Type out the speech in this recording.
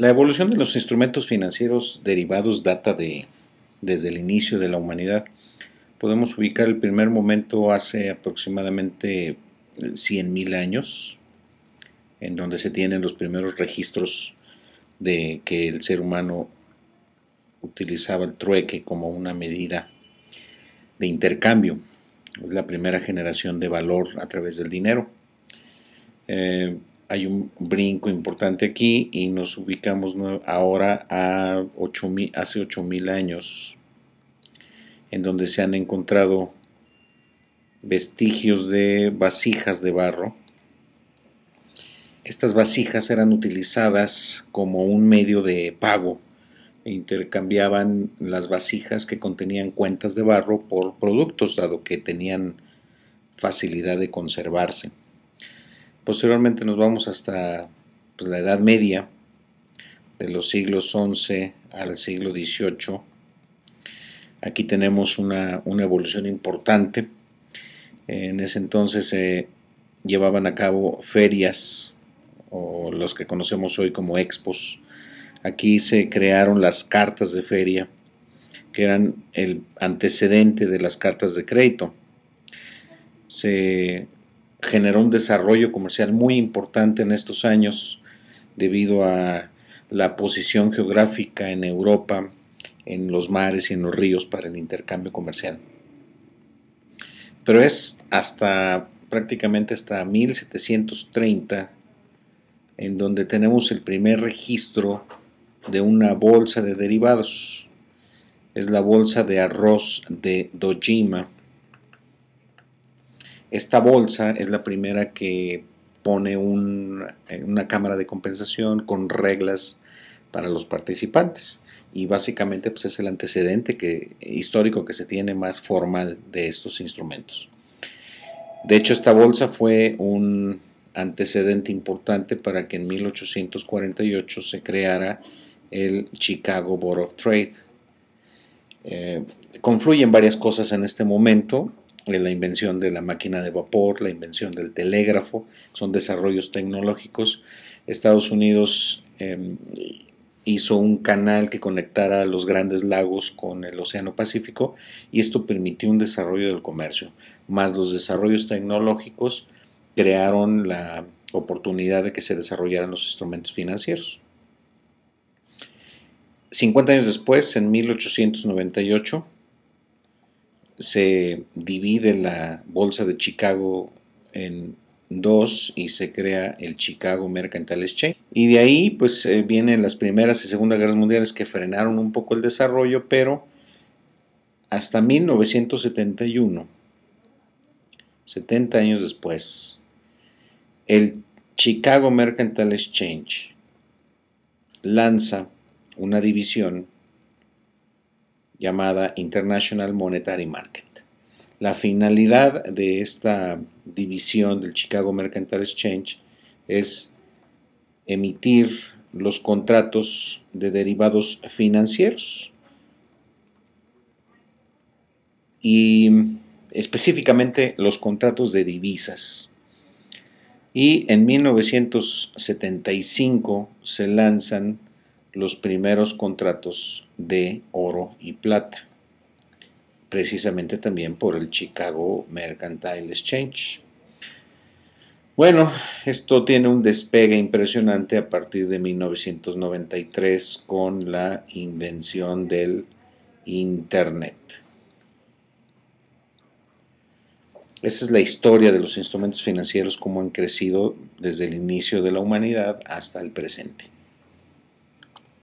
La evolución de los instrumentos financieros derivados data de, desde el inicio de la humanidad. Podemos ubicar el primer momento hace aproximadamente 100.000 eh, años, en donde se tienen los primeros registros de que el ser humano utilizaba el trueque como una medida de intercambio. Es la primera generación de valor a través del dinero. Eh, hay un brinco importante aquí y nos ubicamos ahora a hace 8.000 años, en donde se han encontrado vestigios de vasijas de barro. Estas vasijas eran utilizadas como un medio de pago. Intercambiaban las vasijas que contenían cuentas de barro por productos, dado que tenían facilidad de conservarse. Posteriormente nos vamos hasta pues, la Edad Media, de los siglos XI al siglo XVIII. Aquí tenemos una, evolución importante. En ese entonces se llevaban a cabo ferias o los que conocemos hoy como expos. Aquí se crearon las cartas de feria, que eran el antecedente de las cartas de crédito. Se generó un desarrollo comercial muy importante en estos años debido a la posición geográfica en Europa, en los mares y en los ríos para el intercambio comercial. Pero es hasta prácticamente hasta 1730 en donde tenemos el primer registro de una bolsa de derivados. Es la bolsa de arroz de Dojima esta bolsa es la primera que pone eh, una cámara de compensación con reglas para los participantes y básicamente pues, es el antecedente que, histórico que se tiene más formal de estos instrumentos. De hecho, esta bolsa fue un antecedente importante para que en 1848 se creara el Chicago Board of Trade. Eh, confluyen varias cosas en este momento, eh, la invención de la máquina de vapor, la invención del telégrafo, son desarrollos tecnológicos. Estados Unidos em, hizo un canal que conectara los grandes lagos con el Océano Pacífico y esto permitió un desarrollo del comercio. Más los desarrollos tecnológicos crearon la oportunidad de que se desarrollaran los instrumentos financieros. 50 años después, en 1898, se divide la bolsa de Chicago en dos y se crea el Chicago Mercantile Exchange. Y de ahí pues eh, vienen las primeras y segunda guerras mundiales que frenaron un poco el desarrollo, pero hasta 1971, 70 años después, el Chicago Mercantile Exchange lanza una división llamada International Monetary Market. La finalidad de esta división del Chicago Mercantile Exchange es emitir los contratos de derivados financieros y específicamente los contratos de divisas. Y en 1975 se lanzan los primeros contratos de oro y plata, precisamente también por el Chicago Mercantile Exchange. Bueno, esto tiene un despegue impresionante a partir de 1993 con la invención del Internet. Esa es la historia de los instrumentos financieros, cómo han crecido desde el inicio de la humanidad hasta el presente.